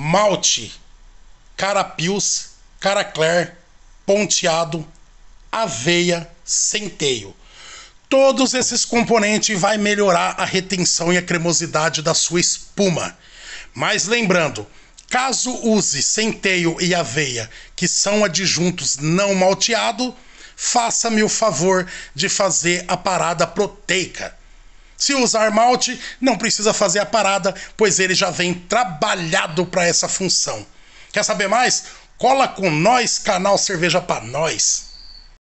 malte, carapios, caracler, ponteado, aveia, centeio. Todos esses componentes vai melhorar a retenção e a cremosidade da sua espuma. Mas lembrando, caso use centeio e aveia, que são adjuntos não malteado, faça-me o favor de fazer a parada proteica. Se usar malte, não precisa fazer a parada, pois ele já vem trabalhado para essa função. Quer saber mais? Cola com nós, canal Cerveja para Nós.